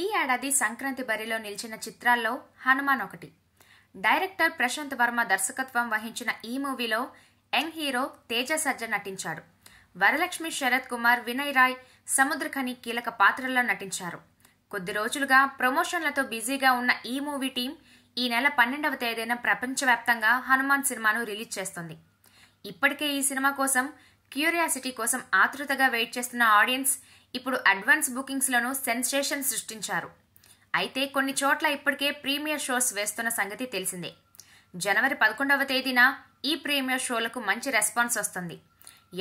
ఈ ఏడాది సంక్రాంతి బరిలో నిలిచిన చిత్రాల్లో హనుమాన్ ఒకటి డైరెక్టర్ ప్రశాంత్ వర్మ దర్శకత్వం వహించిన ఈ మూవీలో యంగ్ హీరో తేజ సజ్జ నటించాడు వరలక్ష్మి శరత్ కుమార్ వినయ్ రాయ్ సముద్రఖని కీలక పాత్రల్లో నటించారు కొద్ది రోజులుగా ప్రమోషన్లతో బిజీగా ఉన్న ఈ మూవీ టీం ఈ నెల పన్నెండవ తేదీన ప్రపంచవ్యాప్తంగా హనుమాన్ సినిమాను రిలీజ్ చేస్తుంది ఇప్పటికే ఈ సినిమా కోసం క్యూరియాసిటీ కోసం ఆతృతగా వెయిట్ చేస్తున్న ఆడియన్స్ ఇప్పుడు అడ్వాన్స్ బుకింగ్స్లోనూ సెన్సేషన్ సృష్టించారు అయితే కొన్ని చోట్ల ఇప్పటికే ప్రీమియర్ షోస్ వేస్తున్న సంగతి తెలిసిందే జనవరి పదకొండవ తేదీన ఈ ప్రీమియర్ షోలకు మంచి రెస్పాన్స్ వస్తుంది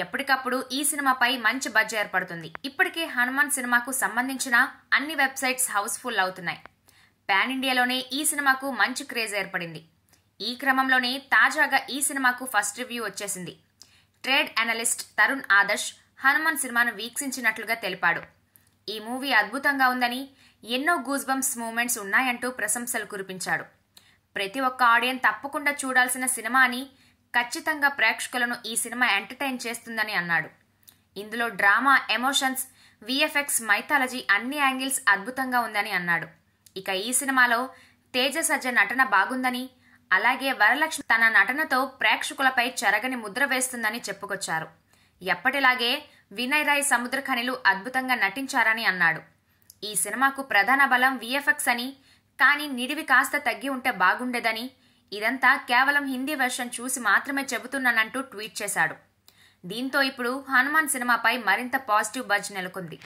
ఎప్పటికప్పుడు ఈ సినిమాపై మంచి బజ్ ఏర్పడుతుంది ఇప్పటికే హనుమాన్ సినిమాకు సంబంధించిన అన్ని వెబ్సైట్స్ హౌస్ఫుల్ అవుతున్నాయి పాన్ ఇండియాలోనే ఈ సినిమాకు మంచి క్రేజ్ ఏర్పడింది ఈ క్రమంలోనే తాజాగా ఈ సినిమాకు ఫస్ట్ రివ్యూ వచ్చేసింది ట్రేడ్ అనలిస్ట్ తరుణ్ ఆదర్శ్ హనుమాన్ సినిమాను వీక్షించినట్లుగా తెలిపాడు ఈ మూవీ అద్భుతంగా ఉందని ఎన్నో గూజ్ బంప్స్ మూమెంట్స్ ఉన్నాయంటూ ప్రశంసలు కురిపించాడు ప్రతి ఒక్క ఆడియన్ తప్పకుండా చూడాల్సిన సినిమా అని ఖచ్చితంగా ప్రేక్షకులను ఈ సినిమా ఎంటర్టైన్ చేస్తుందని అన్నాడు ఇందులో డ్రామా ఎమోషన్స్ విఎఫ్ఎక్స్ మైథాలజీ అన్ని యాంగిల్స్ అద్భుతంగా ఉందని అన్నాడు ఇక ఈ సినిమాలో తేజ సజ్జ నటన బాగుందని అలాగే వరలక్ష్మి తన నటనతో ప్రేక్షకులపై చెరగని ముద్ర వేస్తుందని చెప్పుకొచ్చారు ఎప్పటిలాగే వినయ్ రాయ్ సముద్ర ఖనిలు అద్భుతంగా నటించారని అన్నాడు ఈ సినిమాకు ప్రధాన బలం విఎఫ్ఎక్స్ అని కానీ నిడివి కాస్త తగ్గి ఉంటే బాగుండేదని ఇదంతా కేవలం హిందీ వెర్షన్ చూసి మాత్రమే చెబుతున్నానంటూ ట్వీట్ చేశాడు దీంతో ఇప్పుడు హనుమాన్ సినిమాపై మరింత పాజిటివ్ బజ్ నెలకొంది